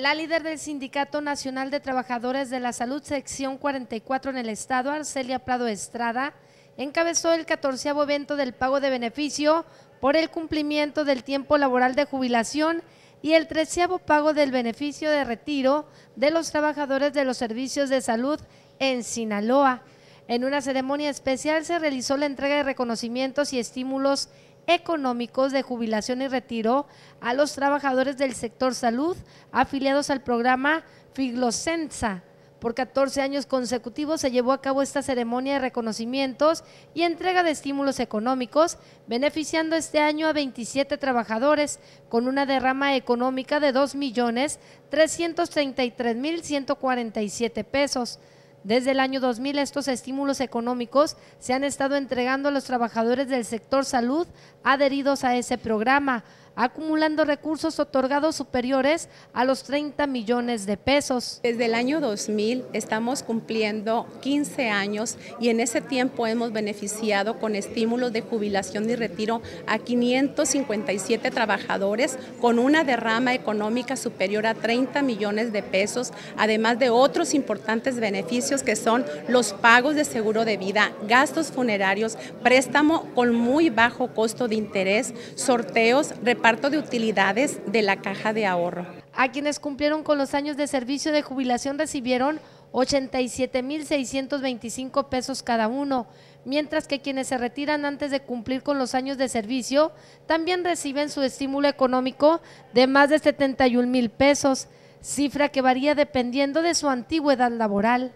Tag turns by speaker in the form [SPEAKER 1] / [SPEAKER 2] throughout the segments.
[SPEAKER 1] La líder del Sindicato Nacional de Trabajadores de la Salud, sección 44 en el Estado, Arcelia Prado Estrada, encabezó el 14 evento del pago de beneficio por el cumplimiento del tiempo laboral de jubilación y el 13 pago del beneficio de retiro de los trabajadores de los servicios de salud en Sinaloa. En una ceremonia especial se realizó la entrega de reconocimientos y estímulos económicos de jubilación y retiro a los trabajadores del sector salud afiliados al programa Figlosensa. Por 14 años consecutivos se llevó a cabo esta ceremonia de reconocimientos y entrega de estímulos económicos, beneficiando este año a 27 trabajadores con una derrama económica de 2.333.147 pesos. Desde el año 2000 estos estímulos económicos se han estado entregando a los trabajadores del sector salud adheridos a ese programa acumulando recursos otorgados
[SPEAKER 2] superiores a los 30 millones de pesos. Desde el año 2000 estamos cumpliendo 15 años y en ese tiempo hemos beneficiado con estímulos de jubilación y retiro a 557 trabajadores con una derrama económica superior a 30 millones de pesos, además de otros importantes beneficios que son los pagos de seguro de vida, gastos funerarios, préstamo con muy bajo costo de interés, sorteos, de utilidades de la caja de ahorro.
[SPEAKER 1] A quienes cumplieron con los años de servicio de jubilación recibieron 87.625 pesos cada uno, mientras que quienes se retiran antes de cumplir con los años de servicio también reciben su estímulo económico de más de 71 mil pesos, cifra que varía dependiendo de su antigüedad laboral.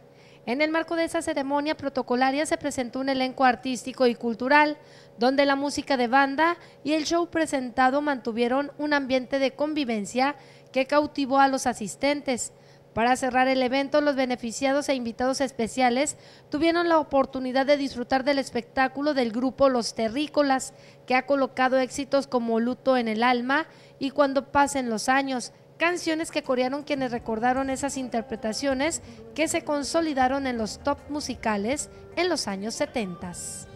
[SPEAKER 1] En el marco de esa ceremonia protocolaria se presentó un elenco artístico y cultural, donde la música de banda y el show presentado mantuvieron un ambiente de convivencia que cautivó a los asistentes. Para cerrar el evento, los beneficiados e invitados especiales tuvieron la oportunidad de disfrutar del espectáculo del grupo Los Terrícolas, que ha colocado éxitos como Luto en el Alma y Cuando pasen los años, canciones que corearon quienes recordaron esas interpretaciones que se consolidaron en los top musicales en los años 70.